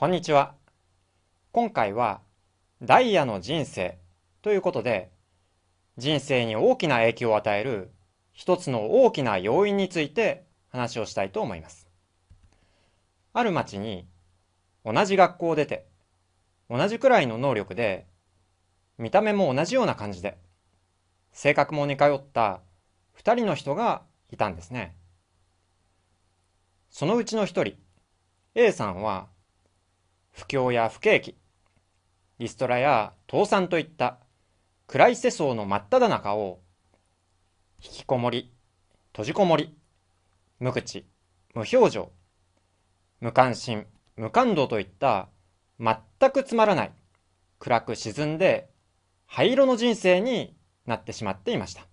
こんにちは。今回はダイヤの人生ということで人生に大きな影響を与える一つの大きな要因について話をしたいと思います。ある町に同じ学校を出て同じくらいの能力で見た目も同じような感じで性格も似通った2人の人がいたんですね。そのうちの一人 A さんは不況や不景気、リストラや倒産といった暗い世相の真っ只中を、引きこもり、閉じこもり、無口、無表情、無関心、無感動といった全くつまらない暗く沈んで灰色の人生になってしまっていました。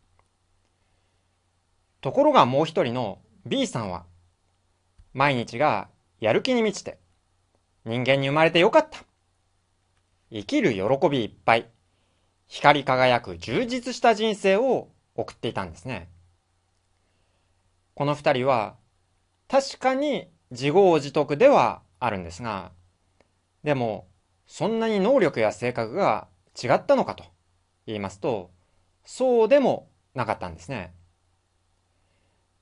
ところがもう一人の B さんは毎日がやる気に満ちて人間に生まれてよかった。生きる喜びいっぱい、光り輝く充実した人生を送っていたんですね。この二人は、確かに自業自得ではあるんですが、でも、そんなに能力や性格が違ったのかと言いますと、そうでもなかったんですね。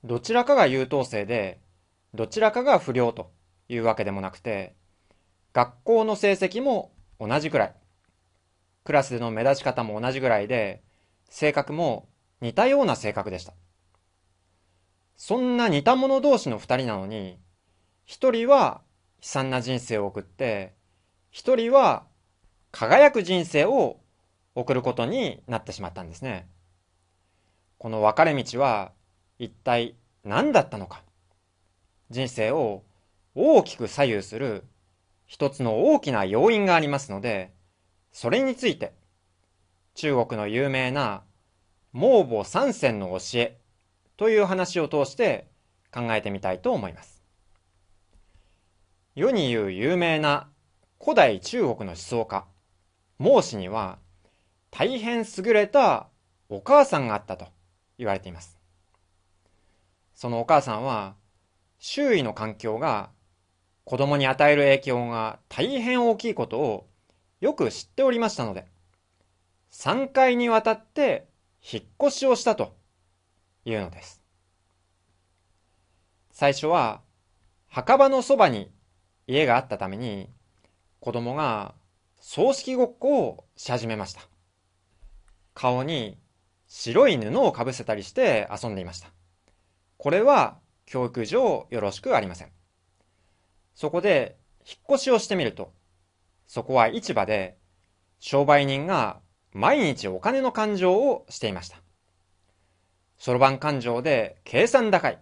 どちらかが優等生で、どちらかが不良というわけでもなくて、学校の成績も同じくらい。クラスでの目立ち方も同じぐらいで、性格も似たような性格でした。そんな似た者同士の二人なのに、一人は悲惨な人生を送って、一人は輝く人生を送ることになってしまったんですね。この分かれ道は一体何だったのか。人生を大きく左右する一つの大きな要因がありますので、それについて、中国の有名な毛母三線の教えという話を通して考えてみたいと思います。世に言う有名な古代中国の思想家、孟子には大変優れたお母さんがあったと言われています。そのお母さんは周囲の環境が子供に与える影響が大変大きいことをよく知っておりましたので、3回にわたって引っ越しをしたというのです。最初は墓場のそばに家があったために子供が葬式ごっこをし始めました。顔に白い布をかぶせたりして遊んでいました。これは教育上よろしくありません。そこで、引っ越しをしてみると、そこは市場で、商売人が毎日お金の勘定をしていました。そろばん勘定で計算高い。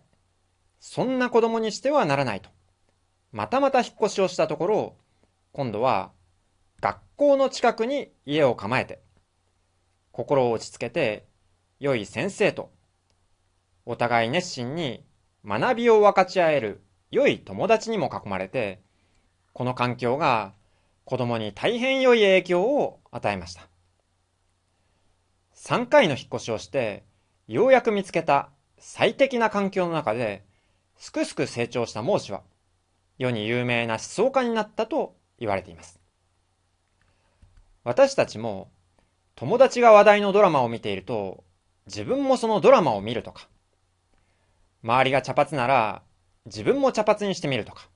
そんな子供にしてはならないと。またまた引っ越しをしたところ、今度は学校の近くに家を構えて、心を落ち着けて、良い先生と、お互い熱心に学びを分かち合える良い友達にも囲まれて、この環境が子供に大変良い影響を与えました。3回の引っ越しをして、ようやく見つけた最適な環境の中で、すくすく成長した孟子は、世に有名な思想家になったと言われています。私たちも、友達が話題のドラマを見ていると、自分もそのドラマを見るとか、周りが茶髪なら、自分も茶髪にしてみるとか。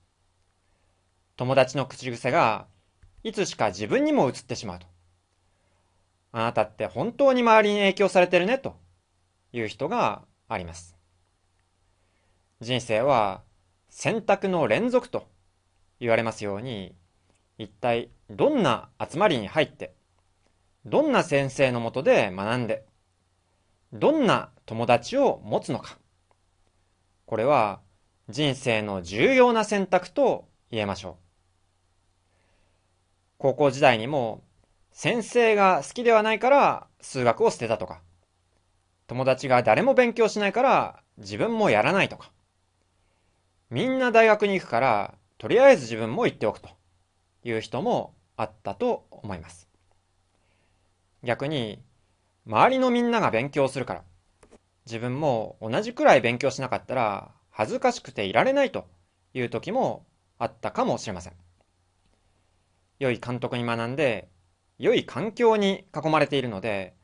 友達の口癖が、いつしか自分にも移ってしまうと。あなたって本当に周りに影響されてるね、という人があります。人生は選択の連続と言われますように、一体どんな集まりに入って、どんな先生のもとで学んで、どんな友達を持つのか。これは人生の重要な選択と言えましょう。高校時代にも、先生が好きではないから数学を捨てたとか、友達が誰も勉強しないから自分もやらないとか、みんな大学に行くからとりあえず自分も行っておくという人もあったと思います。逆に、周りのみんなが勉強するから、自分も同じくらい勉強しなかったら恥ずかしくていられないという時もあったかもしれません。良い監督に学んで、良い環境に囲まれているので、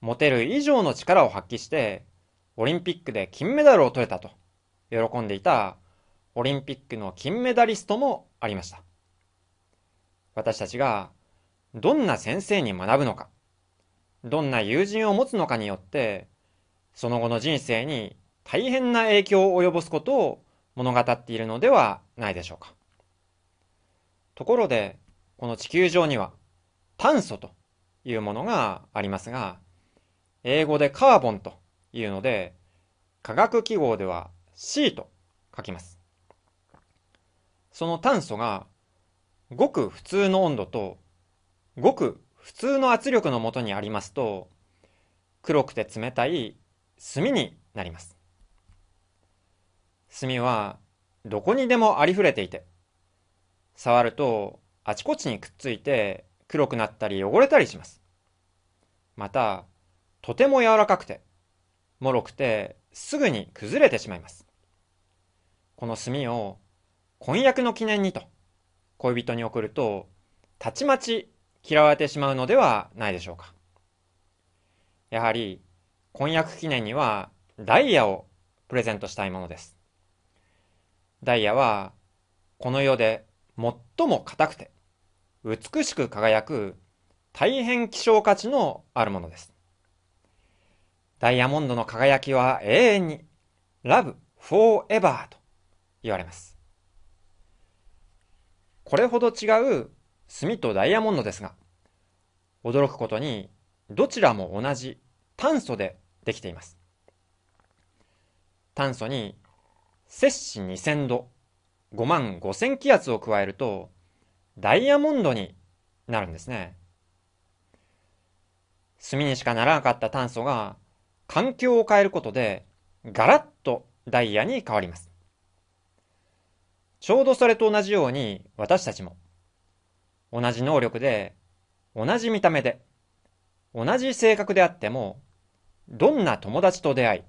持てる以上の力を発揮して、オリンピックで金メダルを取れたと喜んでいたオリンピックの金メダリストもありました。私たちがどんな先生に学ぶのか、どんな友人を持つのかによって、その後の人生に大変な影響を及ぼすことを物語っているのではないでしょうか。ところで、この地球上には炭素というものがありますが、英語でカーボンというので、化学記号では C と書きます。その炭素がごく普通の温度とごく普通の圧力のもとにありますと、黒くて冷たい炭になります。墨はどこにでもありふれていて、触るとあちこちにくっついて黒くなったり汚れたりします。また、とても柔らかくて、もろくてすぐに崩れてしまいます。この墨を婚約の記念にと恋人に送ると、たちまち嫌われてしまうのではないでしょうか。やはり婚約記念にはダイヤをプレゼントしたいものです。ダイヤは、この世で最も硬くて、美しく輝く、大変希少価値のあるものです。ダイヤモンドの輝きは永遠に、ラブ、フォーエバーと言われます。これほど違う炭とダイヤモンドですが、驚くことに、どちらも同じ炭素でできています。炭素に摂氏2000度、5万5000気圧を加えると、ダイヤモンドになるんですね。炭にしかならなかった炭素が環境を変えることでガラッとダイヤに変わります。ちょうどそれと同じように私たちも同じ能力で同じ見た目で同じ性格であってもどんな友達と出会い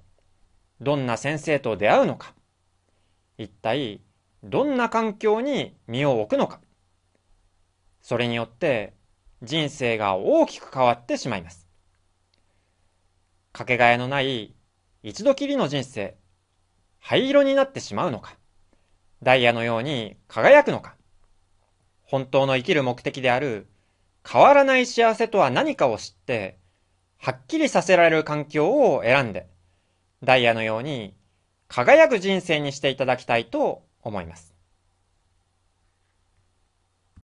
どんな先生と出会うのか一体どんな環境に身を置くのか。それによって人生が大きく変わってしまいます。かけがえのない一度きりの人生、灰色になってしまうのか、ダイヤのように輝くのか、本当の生きる目的である変わらない幸せとは何かを知って、はっきりさせられる環境を選んで、ダイヤのように輝く人生にしていただきたいと思います。